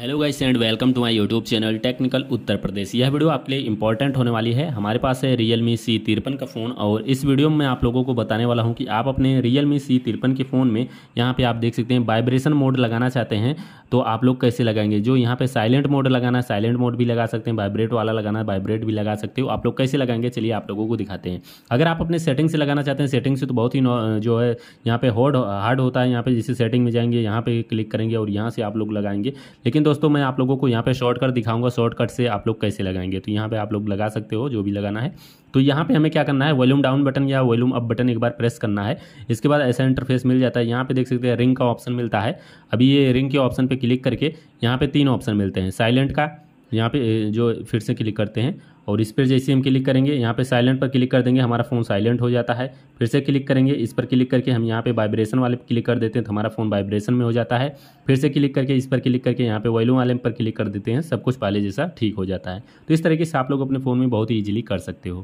hello guys and welcome to my YouTube channel technical Uttar Pradesh यह video आपके लिए important होने वाली है हमारे पास है रियल मी सी तिरपन का फ़ोन और इस वीडियो में मैं आप लोगों को बताने वाला हूं कि आप अपने रियल मी सी तिरपन के फ़ोन में यहां पे आप देख सकते हैं वाइब्रेशन मोड लगाना चाहते हैं तो आप लोग कैसे लगाएंगे जो यहाँ पर साइलेंट मोड लगाना साइलेंट मोड भी लगा सकते हैं वाइब्रेट वाला लगाना वाइब्रेट भी लगा सकते हो आप लोग कैसे लगाएंगे चलिए आप लोगों को दिखाते हैं अगर आप अपने सेटिंग से लगाना चाहते हैं सेटिंग से तो बहुत ही जो है यहाँ पर हॉड हार्ड होता है यहाँ पर जिसे सेटिंग में जाएंगे यहाँ पर क्लिक करेंगे और यहाँ से आप लोग लगाएंगे लेकिन तो दोस्तों मैं आप लोगों को यहाँ पे शॉर्टकट दिखाऊंगा शॉर्टकट से आप लोग कैसे लगाएंगे तो यहाँ पे आप लोग लगा सकते हो जो भी लगाना है तो यहाँ पे हमें क्या करना है वॉल्यूम डाउन बटन या वॉल्यूम अप बटन एक बार प्रेस करना है इसके बाद ऐसा इंटरफेस मिल जाता है यहाँ पे देख सकते हैं रिंग का ऑप्शन मिलता है अभी ये रिंग के ऑप्शन पर क्लिक करके यहाँ पर तीन ऑप्शन मिलते हैं साइलेंट का यहाँ पे जो फिर से क्लिक करते हैं और इस पर जैसे हम क्लिक करेंगे यहाँ पे साइलेंट पर क्लिक कर देंगे हमारा फ़ोन साइलेंट हो जाता है फिर से क्लिक करेंगे इस पर क्लिक करके हम यहाँ पे वाइब्रेशन वाले पर क्लिक कर देते हैं तो हमारा फ़ोन वाइब्रेशन में हो जाता है फिर से क्लिक करके इस पर क्लिक करके यहाँ पे वॉल्यूम वाले पर क्लिक कर देते हैं सब कुछ पहले जैसा ठीक हो जाता है तो इस तरीके से आप लोग अपने फ़ोन में बहुत ही ईजिली कर सकते हो